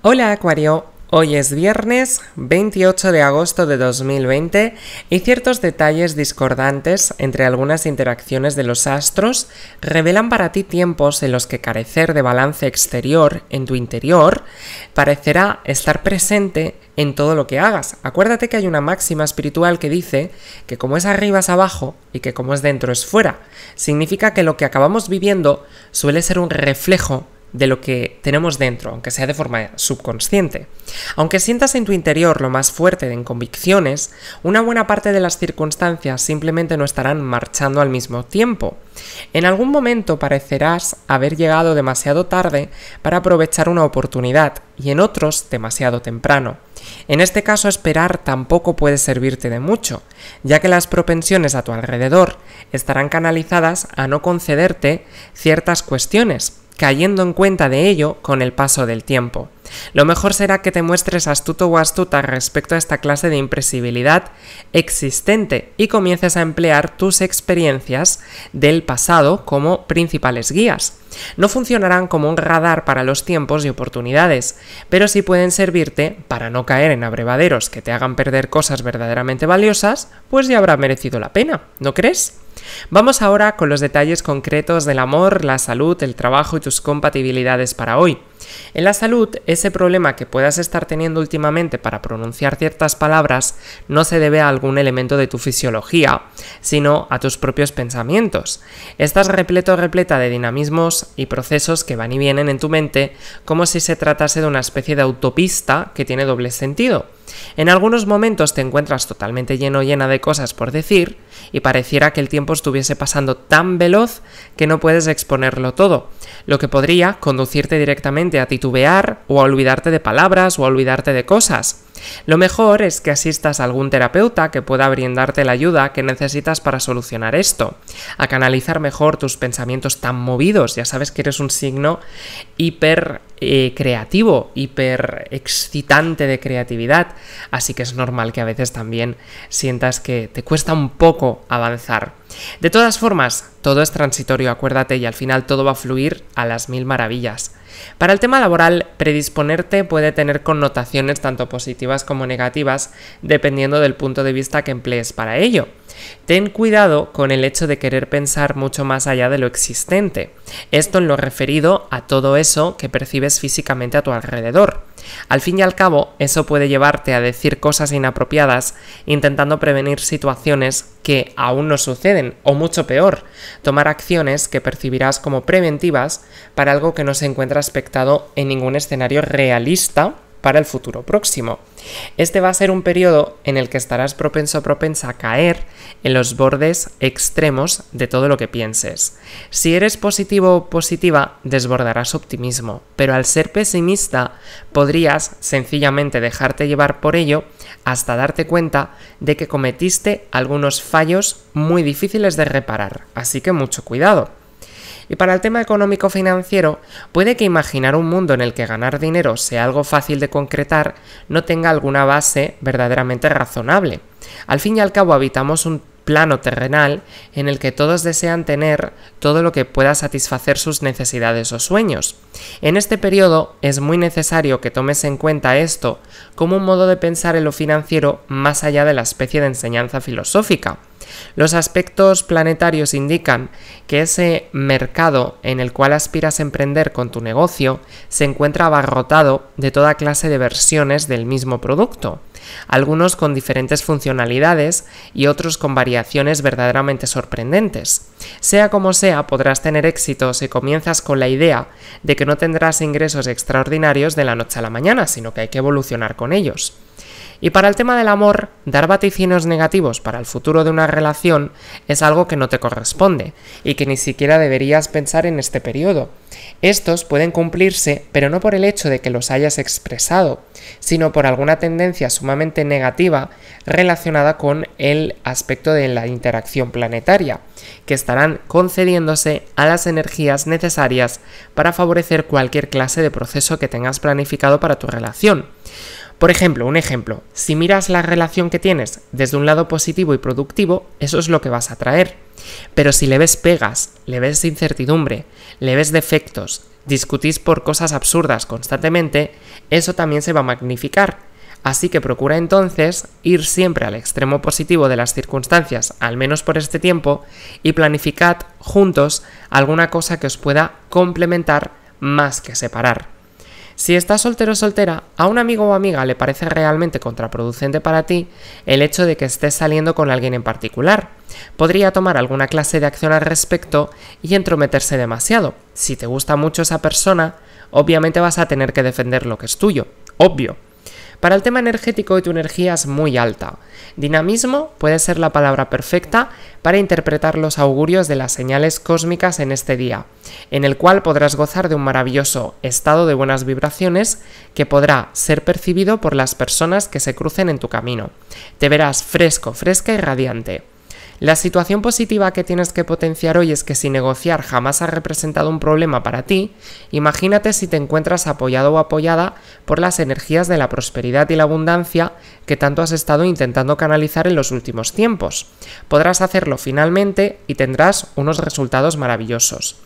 Hola Acuario, hoy es viernes 28 de agosto de 2020 y ciertos detalles discordantes entre algunas interacciones de los astros revelan para ti tiempos en los que carecer de balance exterior en tu interior parecerá estar presente en todo lo que hagas. Acuérdate que hay una máxima espiritual que dice que como es arriba es abajo y que como es dentro es fuera. Significa que lo que acabamos viviendo suele ser un reflejo de lo que tenemos dentro, aunque sea de forma subconsciente. Aunque sientas en tu interior lo más fuerte de convicciones, una buena parte de las circunstancias simplemente no estarán marchando al mismo tiempo. En algún momento parecerás haber llegado demasiado tarde para aprovechar una oportunidad y en otros demasiado temprano. En este caso esperar tampoco puede servirte de mucho, ya que las propensiones a tu alrededor estarán canalizadas a no concederte ciertas cuestiones cayendo en cuenta de ello con el paso del tiempo. Lo mejor será que te muestres astuto o astuta respecto a esta clase de impresibilidad existente y comiences a emplear tus experiencias del pasado como principales guías. No funcionarán como un radar para los tiempos y oportunidades, pero si pueden servirte para no caer en abrevaderos que te hagan perder cosas verdaderamente valiosas, pues ya habrá merecido la pena, ¿no crees? Vamos ahora con los detalles concretos del amor, la salud, el trabajo y tus compatibilidades para hoy. En la salud, ese problema que puedas estar teniendo últimamente para pronunciar ciertas palabras no se debe a algún elemento de tu fisiología, sino a tus propios pensamientos. Estás repleto o repleta de dinamismos y procesos que van y vienen en tu mente como si se tratase de una especie de autopista que tiene doble sentido. En algunos momentos te encuentras totalmente lleno llena de cosas por decir y pareciera que el tiempo estuviese pasando tan veloz que no puedes exponerlo todo, lo que podría conducirte directamente a titubear o a olvidarte de palabras o a olvidarte de cosas. Lo mejor es que asistas a algún terapeuta que pueda brindarte la ayuda que necesitas para solucionar esto, a canalizar mejor tus pensamientos tan movidos, ya sabes que eres un signo hiper eh, creativo, hiper excitante de creatividad, así que es normal que a veces también sientas que te cuesta un poco avanzar. De todas formas, todo es transitorio, acuérdate, y al final todo va a fluir a las mil maravillas. Para el tema laboral, predisponerte puede tener connotaciones tanto positivas como negativas, dependiendo del punto de vista que emplees para ello. Ten cuidado con el hecho de querer pensar mucho más allá de lo existente. Esto en lo referido a todo eso que percibes físicamente a tu alrededor. Al fin y al cabo, eso puede llevarte a decir cosas inapropiadas intentando prevenir situaciones que aún no suceden, o mucho peor, tomar acciones que percibirás como preventivas para algo que no se encuentra aspectado en ningún escenario realista para el futuro próximo. Este va a ser un periodo en el que estarás propenso propensa a caer en los bordes extremos de todo lo que pienses. Si eres positivo o positiva, desbordarás optimismo, pero al ser pesimista podrías sencillamente dejarte llevar por ello hasta darte cuenta de que cometiste algunos fallos muy difíciles de reparar, así que mucho cuidado. Y para el tema económico-financiero, puede que imaginar un mundo en el que ganar dinero sea algo fácil de concretar no tenga alguna base verdaderamente razonable. Al fin y al cabo habitamos un plano terrenal en el que todos desean tener todo lo que pueda satisfacer sus necesidades o sueños. En este periodo es muy necesario que tomes en cuenta esto como un modo de pensar en lo financiero más allá de la especie de enseñanza filosófica. Los aspectos planetarios indican que ese mercado en el cual aspiras a emprender con tu negocio se encuentra abarrotado de toda clase de versiones del mismo producto algunos con diferentes funcionalidades y otros con variaciones verdaderamente sorprendentes. Sea como sea, podrás tener éxito si comienzas con la idea de que no tendrás ingresos extraordinarios de la noche a la mañana, sino que hay que evolucionar con ellos. Y para el tema del amor, dar vaticinios negativos para el futuro de una relación es algo que no te corresponde y que ni siquiera deberías pensar en este periodo. Estos pueden cumplirse, pero no por el hecho de que los hayas expresado, sino por alguna tendencia sumamente negativa relacionada con el aspecto de la interacción planetaria, que estarán concediéndose a las energías necesarias para favorecer cualquier clase de proceso que tengas planificado para tu relación. Por ejemplo, un ejemplo, si miras la relación que tienes desde un lado positivo y productivo, eso es lo que vas a traer. Pero si le ves pegas, le ves incertidumbre, le ves defectos, discutís por cosas absurdas constantemente, eso también se va a magnificar. Así que procura entonces ir siempre al extremo positivo de las circunstancias, al menos por este tiempo, y planificad juntos alguna cosa que os pueda complementar más que separar. Si estás soltero o soltera, a un amigo o amiga le parece realmente contraproducente para ti el hecho de que estés saliendo con alguien en particular. Podría tomar alguna clase de acción al respecto y entrometerse demasiado. Si te gusta mucho esa persona, obviamente vas a tener que defender lo que es tuyo. Obvio. Para el tema energético tu energía es muy alta. Dinamismo puede ser la palabra perfecta para interpretar los augurios de las señales cósmicas en este día, en el cual podrás gozar de un maravilloso estado de buenas vibraciones que podrá ser percibido por las personas que se crucen en tu camino. Te verás fresco, fresca y radiante. La situación positiva que tienes que potenciar hoy es que si negociar jamás ha representado un problema para ti, imagínate si te encuentras apoyado o apoyada por las energías de la prosperidad y la abundancia que tanto has estado intentando canalizar en los últimos tiempos. Podrás hacerlo finalmente y tendrás unos resultados maravillosos.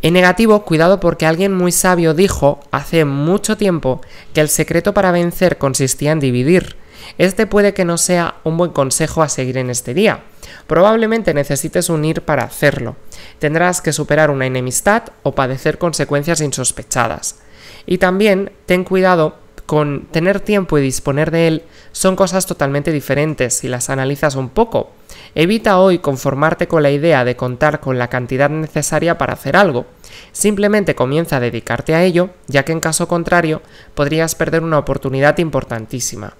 En negativo, cuidado porque alguien muy sabio dijo hace mucho tiempo que el secreto para vencer consistía en dividir, este puede que no sea un buen consejo a seguir en este día. Probablemente necesites unir para hacerlo. Tendrás que superar una enemistad o padecer consecuencias insospechadas. Y también ten cuidado con tener tiempo y disponer de él son cosas totalmente diferentes si las analizas un poco. Evita hoy conformarte con la idea de contar con la cantidad necesaria para hacer algo. Simplemente comienza a dedicarte a ello, ya que en caso contrario podrías perder una oportunidad importantísima.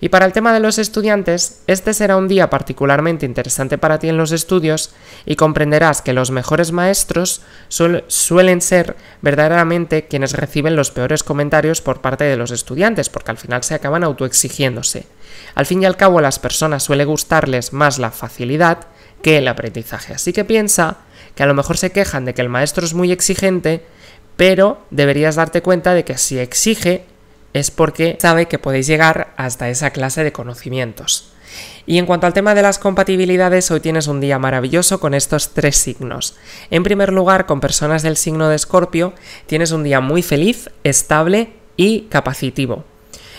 Y para el tema de los estudiantes, este será un día particularmente interesante para ti en los estudios y comprenderás que los mejores maestros suelen ser verdaderamente quienes reciben los peores comentarios por parte de los estudiantes, porque al final se acaban autoexigiéndose. Al fin y al cabo a las personas suele gustarles más la facilidad que el aprendizaje, así que piensa que a lo mejor se quejan de que el maestro es muy exigente, pero deberías darte cuenta de que si exige es porque sabe que podéis llegar hasta esa clase de conocimientos. Y en cuanto al tema de las compatibilidades, hoy tienes un día maravilloso con estos tres signos. En primer lugar, con personas del signo de Escorpio, tienes un día muy feliz, estable y capacitivo.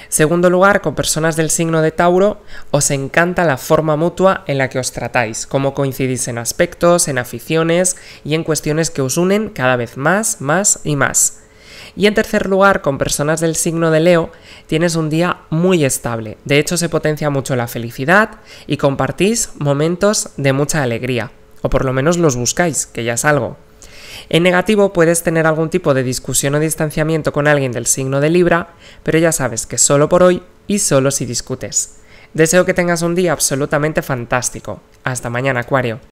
Segundo lugar, con personas del signo de Tauro, os encanta la forma mutua en la que os tratáis, cómo coincidís en aspectos, en aficiones y en cuestiones que os unen cada vez más, más y más. Y en tercer lugar, con personas del signo de Leo, tienes un día muy estable. De hecho, se potencia mucho la felicidad y compartís momentos de mucha alegría, o por lo menos los buscáis, que ya es algo. En negativo puedes tener algún tipo de discusión o distanciamiento con alguien del signo de Libra, pero ya sabes que solo por hoy y solo si discutes. Deseo que tengas un día absolutamente fantástico. Hasta mañana, Acuario.